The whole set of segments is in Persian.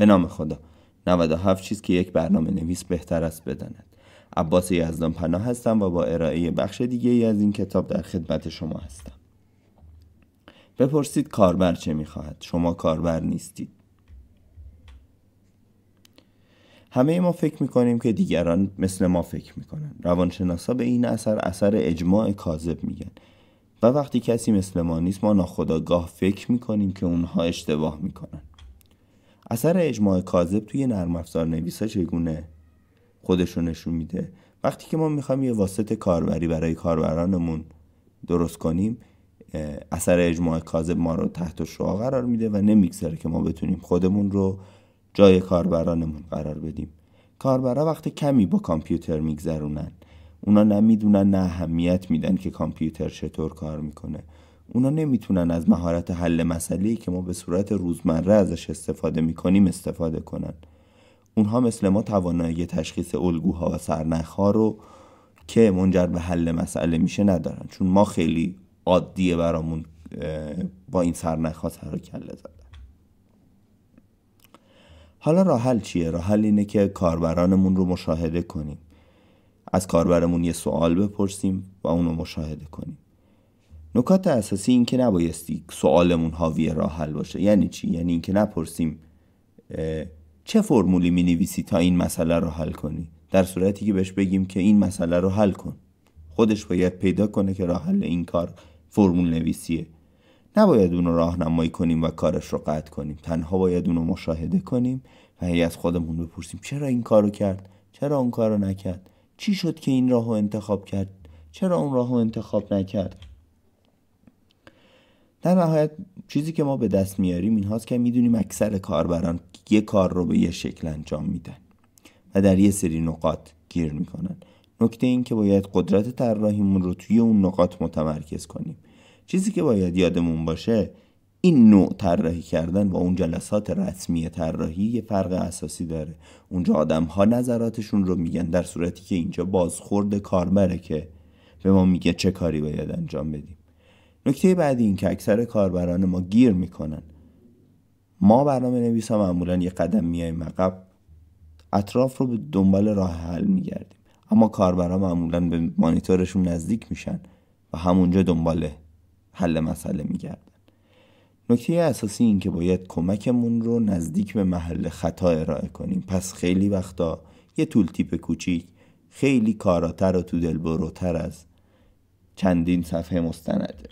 به نام خدا 97 چیز که یک برنامه نویس بهتر است بداند عباس یزدان پناه هستم و با ارائه بخش دیگه ای از این کتاب در خدمت شما هستم بپرسید کاربر چه میخواهد شما کاربر نیستید همه ما فکر میکنیم که دیگران مثل ما فکر میکنن روانشناسا به این اثر اثر اجماع کاذب میگن و وقتی کسی مثل ما نیست ما ناخداگاه فکر میکنیم که اونها اشتباه میکنند اثر اجماع کاذب توی نرم افزار نویسا چگونه خودش رو نشون میده وقتی که ما میخوایم یه واسط کاربری برای کاربرانمون درست کنیم اثر اجماع کاذب ما رو تحت شعا قرار میده و نمیگذاره که ما بتونیم خودمون رو جای کاربرانمون قرار بدیم کاربرا وقت کمی با کامپیوتر میگذرونن اونا نمیدونن نه اهمیت میدن که کامپیوتر چطور کار میکنه اونا نمیتونن از مهارت حل مسئله ای که ما به صورت روزمره ازش استفاده میکنیم استفاده کنن اونها مثل ما توانایی تشخیص الگوها و سرنخها رو که منجر به حل مسئله میشه ندارن چون ما خیلی عادیه برامون با این سرنخها سر کله زدن حالا راحل چیه؟ حل اینه که کاربرانمون رو مشاهده کنیم از کاربرمون یه سوال بپرسیم و اون رو مشاهده کنیم نکات اساسی این که نبایستی سوالمون حاوی راه حل باشه یعنی چی یعنی اینکه نپرسیم چه فرمولی می نویسی تا این مسئله رو حل کنی در صورتی که بهش بگیم که این مسئله رو حل کن خودش باید پیدا کنه که راه حل این کار فرمول نویسیه نباید اون رو راهنمایی کنیم و کارش رو قطع کنیم تنها باید اون رو مشاهده کنیم و هی از خودمون بپرسیم چرا این رو کرد چرا اون رو نکرد چی شد که این راهو انتخاب کرد چرا اون راهو انتخاب نکرد در نهایت چیزی که ما به دست میاریم این هاست که میدونیم اکثر کاربران یه کار رو به یه شکل انجام میدن و در یه سری نقاط گیر میکنن نکته این که باید قدرت طراحیمون رو توی اون نقاط متمرکز کنیم چیزی که باید یادمون باشه این نوع طراحی کردن و اون جلسات رسمی طراحی یه فرق اساسی داره اونجا آدم ها نظراتشون رو میگن در صورتی که اینجا بازخورد کاربره که به ما میگه چه کاری باید انجام بدیم نکته بعدی این که اکثر کاربران ما گیر میکنن ما برنامه نویس ها معمولا یه قدم میاییم عقب اطراف رو به دنبال راه حل میگردیم اما کاربرا معمولا به مانیتورشون نزدیک میشن و همونجا دنبال حل مسئله میگردن نکته اساسی این که باید کمکمون رو نزدیک به محل خطا ارائه کنیم پس خیلی وقتا یه طول تیپ کوچیک خیلی کاراتر و تو دل بروتر از چندین صفحه مستنده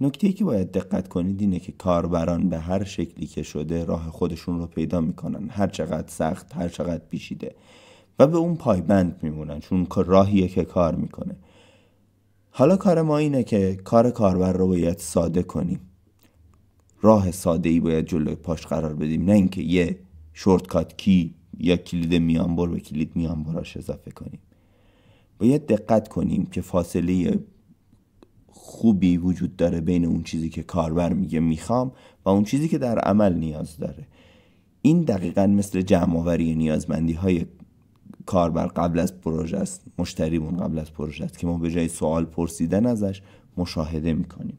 نکته که باید دقت کنید اینه که کاربران به هر شکلی که شده راه خودشون رو پیدا میکنن هر چقدر سخت هر چقدر پیچیده و به اون پایبند میمونن چون راهیه که کار میکنه حالا کار ما اینه که کار کاربر رو باید ساده کنیم راه ساده ای باید جلوی پاش قرار بدیم نه اینکه یه شورتکات کی یا کلید میانبر به کلید میانبراش اضافه کنیم باید دقت کنیم که فاصله خوبی وجود داره بین اون چیزی که کاربر میگه میخوام و اون چیزی که در عمل نیاز داره این دقیقا مثل جمع آوری نیازمندی های کاربر قبل از پروژه است مشتریمون قبل از پروژه است که ما به جای سوال پرسیدن ازش مشاهده میکنیم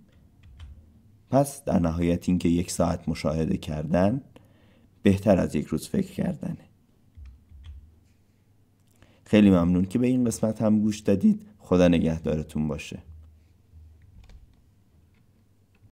پس در نهایت اینکه یک ساعت مشاهده کردن بهتر از یک روز فکر کردنه خیلی ممنون که به این قسمت هم گوش دادید خدا نگهدارتون باشه